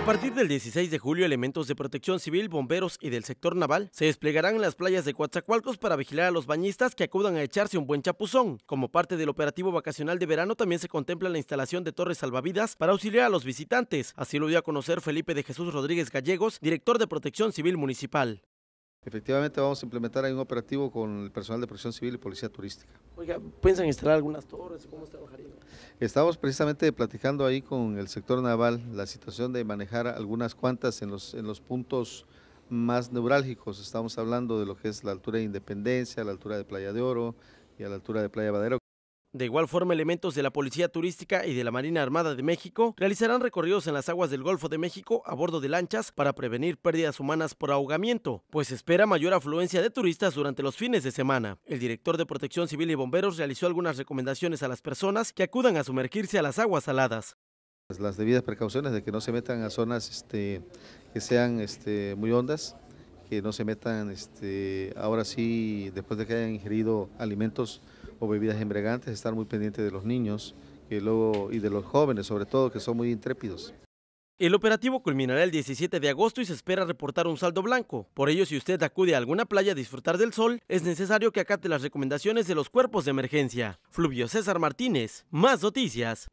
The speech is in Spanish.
A partir del 16 de julio, elementos de protección civil, bomberos y del sector naval se desplegarán en las playas de Coatzacoalcos para vigilar a los bañistas que acudan a echarse un buen chapuzón. Como parte del operativo vacacional de verano, también se contempla la instalación de torres salvavidas para auxiliar a los visitantes. Así lo dio a conocer Felipe de Jesús Rodríguez Gallegos, director de Protección Civil Municipal. Efectivamente vamos a implementar ahí un operativo con el personal de protección civil y policía turística. Oiga, ¿piensan instalar algunas torres? ¿Cómo trabajaría? Estamos precisamente platicando ahí con el sector naval la situación de manejar algunas cuantas en los, en los puntos más neurálgicos. Estamos hablando de lo que es la altura de Independencia, la altura de Playa de Oro y a la altura de Playa Badero. De igual forma, elementos de la Policía Turística y de la Marina Armada de México realizarán recorridos en las aguas del Golfo de México a bordo de lanchas para prevenir pérdidas humanas por ahogamiento, pues espera mayor afluencia de turistas durante los fines de semana. El director de Protección Civil y Bomberos realizó algunas recomendaciones a las personas que acudan a sumergirse a las aguas saladas. Pues, las debidas precauciones de que no se metan a zonas este, que sean este, muy hondas, que no se metan este, ahora sí, después de que hayan ingerido alimentos o bebidas embriagantes, estar muy pendiente de los niños y de los jóvenes sobre todo, que son muy intrépidos. El operativo culminará el 17 de agosto y se espera reportar un saldo blanco. Por ello, si usted acude a alguna playa a disfrutar del sol, es necesario que acate las recomendaciones de los cuerpos de emergencia. Fluvio César Martínez, más noticias.